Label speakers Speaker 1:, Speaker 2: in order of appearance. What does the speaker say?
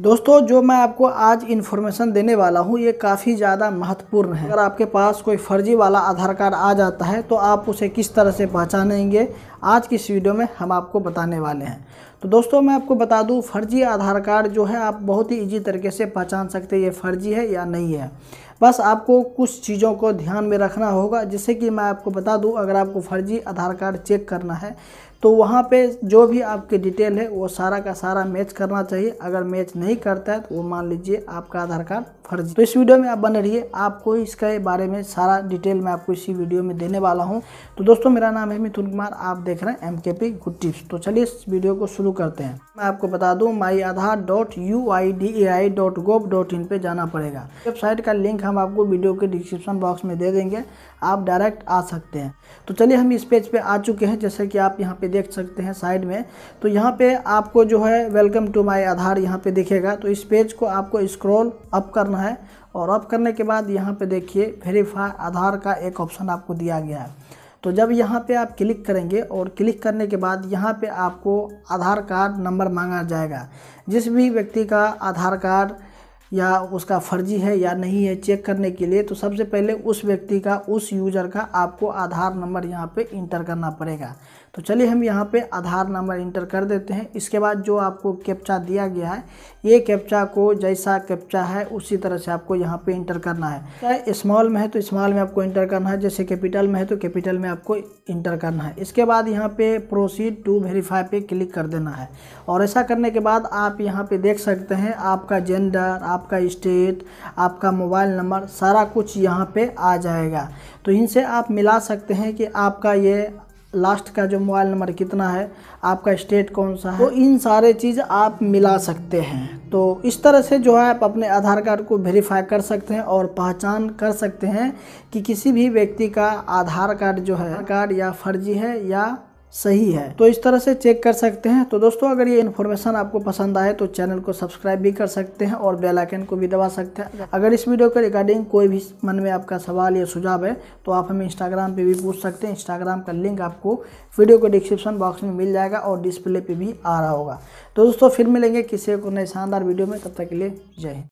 Speaker 1: दोस्तों जो मैं आपको आज इन्फॉर्मेशन देने वाला हूँ ये काफ़ी ज़्यादा महत्वपूर्ण है अगर आपके पास कोई फर्जी वाला आधार कार्ड आ जाता है तो आप उसे किस तरह से पहचानेंगे आज की इस वीडियो में हम आपको बताने वाले हैं तो दोस्तों मैं आपको बता दूं फर्जी आधार कार्ड जो है आप बहुत ही इजी तरीके से पहचान सकते हैं ये फर्जी है या नहीं है बस आपको कुछ चीज़ों को ध्यान में रखना होगा जैसे कि मैं आपको बता दूं अगर आपको फर्जी आधार कार्ड चेक करना है तो वहाँ पे जो भी आपकी डिटेल है वो सारा का सारा मैच करना चाहिए अगर मैच नहीं करता है तो वो मान लीजिए आपका आधार कार्ड फर्ज तो इस वीडियो में आप बने रहिए आपको इसके बारे में सारा डिटेल मैं आपको इसी वीडियो में देने वाला हूँ तो दोस्तों मेरा नाम है मिथुन कुमार आप देख रहे हैं एम के पी गुड टिप्स तो चलिए इस वीडियो को शुरू करते हैं मैं आपको बता दूँ my Aadhaar dot U I D A I dot gov dot in पर जाना पड़ेगा वेबसाइट का लिंक हम आपको वीडियो के डिस्क्रिप्शन बॉक्स में दे देंगे आप डायरेक्ट आ सकते हैं तो चलिए हम इस पेज पे आ चुके हैं जैसे कि आप यहाँ पे देख सकते हैं साइड में तो यहाँ पे आपको जो है वेलकम टू माय आधार यहाँ पे दिखेगा तो इस पेज को आपको स्क्रॉल अप करना है और अब करने के बाद यहाँ पे देखिए वेरीफाई आधार का एक ऑप्शन आपको दिया गया है तो जब यहाँ पे आप क्लिक करेंगे और क्लिक करने के बाद यहाँ पे आपको आधार कार्ड नंबर मांगा जाएगा जिस भी व्यक्ति का आधार कार्ड या उसका फर्जी है या नहीं है चेक करने के लिए तो सबसे पहले उस व्यक्ति का उस यूज़र का आपको आधार नंबर यहाँ पे इंटर करना पड़ेगा तो चलिए हम यहाँ पे आधार नंबर इंटर कर देते हैं इसके बाद जो आपको कैप्चा दिया गया है ये कैप्चा को जैसा कैप्चा है उसी तरह से आपको यहाँ पे इंटर करना है चाहे स्मॉल में है तो स्मॉल में आपको इंटर करना है जैसे कैपिटल में है तो कैपिटल में आपको इंटर करना है इसके बाद यहाँ पे प्रोसीड टू वेरीफाई पे क्लिक कर देना है और ऐसा करने के बाद आप यहाँ पर देख सकते हैं आपका जेंडर आपका स्टेट आपका मोबाइल नंबर सारा कुछ यहाँ पर आ जाएगा तो इनसे आप मिला सकते हैं कि आपका ये लास्ट का जो मोबाइल नंबर कितना है आपका स्टेट कौन सा है तो इन सारे चीज़ आप मिला सकते हैं तो इस तरह से जो है आप अपने आधार कार्ड को वेरीफाई कर सकते हैं और पहचान कर सकते हैं कि किसी भी व्यक्ति का आधार कार्ड जो है कार्ड या फर्जी है या सही है तो इस तरह से चेक कर सकते हैं तो दोस्तों अगर ये इन्फॉर्मेशन आपको पसंद आए तो चैनल को सब्सक्राइब भी कर सकते हैं और बेल आइकन को भी दबा सकते हैं अगर इस वीडियो के रिगार्डिंग कोई भी मन में आपका सवाल या सुझाव है तो आप हमें इंस्टाग्राम पे भी पूछ सकते हैं इंस्टाग्राम का लिंक आपको वीडियो को डिस्क्रिप्शन बॉक्स में मिल जाएगा और डिस्प्ले पर भी आ रहा होगा तो दोस्तों फिर मिलेंगे किसी को नए शानदार वीडियो में तब तक के लिए जय हिंद